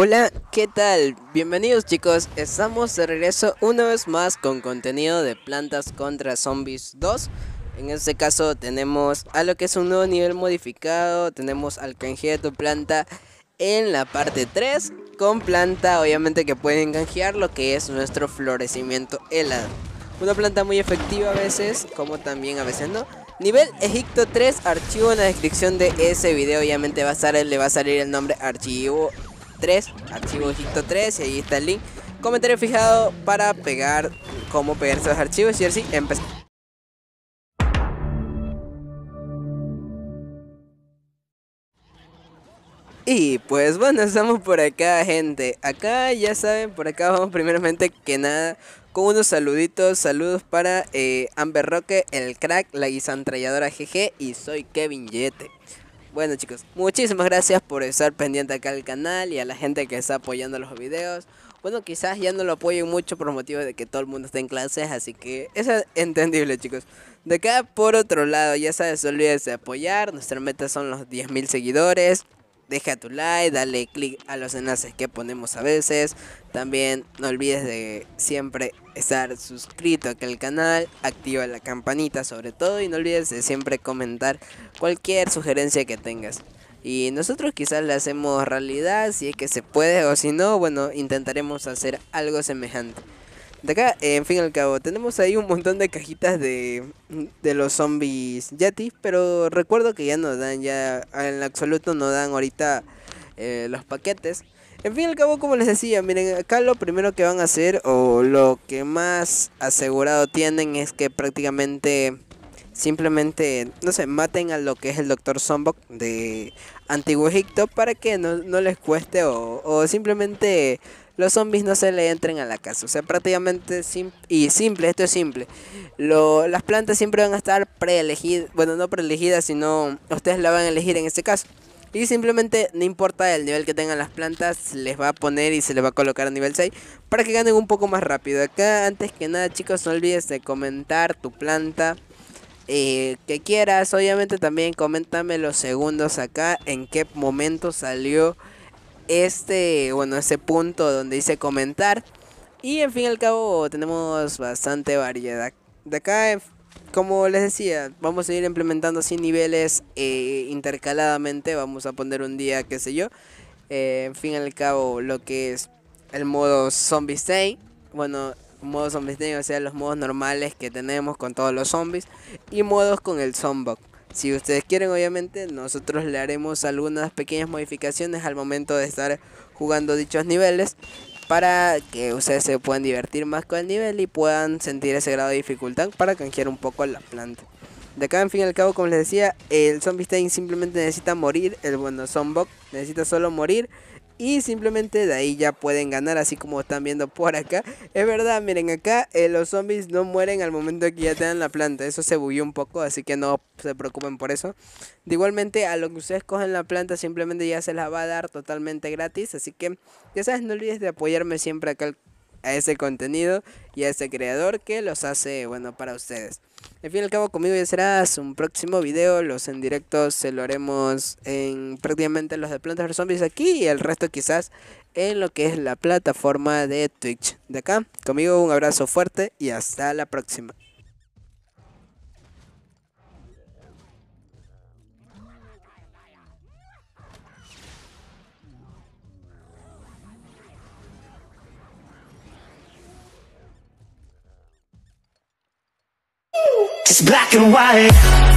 Hola, ¿qué tal? Bienvenidos chicos, estamos de regreso una vez más con contenido de Plantas contra Zombies 2 En este caso tenemos a lo que es un nuevo nivel modificado, tenemos al canje de tu planta en la parte 3 Con planta obviamente que pueden canjear lo que es nuestro florecimiento helado Una planta muy efectiva a veces, como también a veces no Nivel Egipto 3, archivo en la descripción de ese video, obviamente va a le va a salir el nombre archivo 3, archivo 3 y ahí está el link. Comentario fijado para pegar cómo pegar estos archivos y así empezamos. Y pues bueno, estamos por acá gente. Acá ya saben, por acá vamos primeramente que nada con unos saluditos. Saludos para eh, Amber Roque, el crack, la guisantralladora GG y soy Kevin Yete. Bueno chicos, muchísimas gracias por estar pendiente acá al canal y a la gente que está apoyando los videos. Bueno, quizás ya no lo apoyen mucho por motivo de que todo el mundo está en clases, así que eso es entendible chicos. De acá por otro lado, ya sabes, olvídense de apoyar, nuestra meta son los 10.000 seguidores deja tu like, dale click a los enlaces que ponemos a veces. También no olvides de siempre estar suscrito a aquel canal, activa la campanita sobre todo y no olvides de siempre comentar cualquier sugerencia que tengas. Y nosotros quizás le hacemos realidad si es que se puede o si no, bueno, intentaremos hacer algo semejante. De acá, en fin y al cabo, tenemos ahí un montón de cajitas de, los zombies Yeti, pero recuerdo que ya no dan, ya en absoluto no dan ahorita eh, los paquetes. En fin y al cabo, como les decía, miren, acá lo primero que van a hacer, o lo que más asegurado tienen, es que prácticamente, simplemente, no sé, maten a lo que es el Dr. Zombok de Antiguo Egipto para que no, les cueste o, o simplemente los zombies no se le entren a la casa. O sea, prácticamente simple. y simple, esto es simple. las plantas siempre van a estar preelegidas, bueno, no preelegidas, sino ustedes la van a elegir en este caso. Y simplemente no importa el nivel que tengan las plantas, les va a poner y se les va a colocar a nivel 6 para que ganen un poco más rápido. Acá antes que nada chicos no olvides de comentar tu planta eh, que quieras. Obviamente también coméntame los segundos acá en qué momento salió este, bueno, ese punto donde dice comentar. Y en fin y al cabo tenemos bastante variedad. De acá, como les decía, vamos a ir implementando así niveles eh, intercaladamente. Vamos a poner un día, qué sé yo. Eh, en fin al cabo lo que es el modo zombie stay. Bueno, modo zombie stay, o sea, los modos normales que tenemos con todos los zombies. Y modos con el zombok. Si ustedes quieren, obviamente, nosotros le haremos algunas pequeñas modificaciones al momento de estar jugando dichos niveles para que ustedes se puedan divertir más con el nivel y puedan sentir ese grado de dificultad para canjear un poco la planta. De acá, en fin y al cabo, como les decía, el Zombie Stain simplemente necesita morir, el bueno Zombok necesita solo morir y simplemente de ahí ya pueden ganar, así como están viendo por acá. Es verdad, miren acá, eh, los zombies no mueren al momento que ya tengan la planta, eso se bullió un poco, así que no se preocupen por eso. De igualmente, a lo que ustedes cogen la planta, simplemente ya se la va a dar totalmente gratis, así que ya sabes, no olvides de apoyarme siempre acá a ese contenido y a ese creador que los hace, bueno, para ustedes. Al fin y al cabo conmigo ya será un próximo video. Los en directo se lo haremos en prácticamente los de Plantas vs Zombies aquí y el resto quizás en lo que es la plataforma de Twitch de acá. Conmigo un abrazo fuerte y hasta la próxima. It's black and white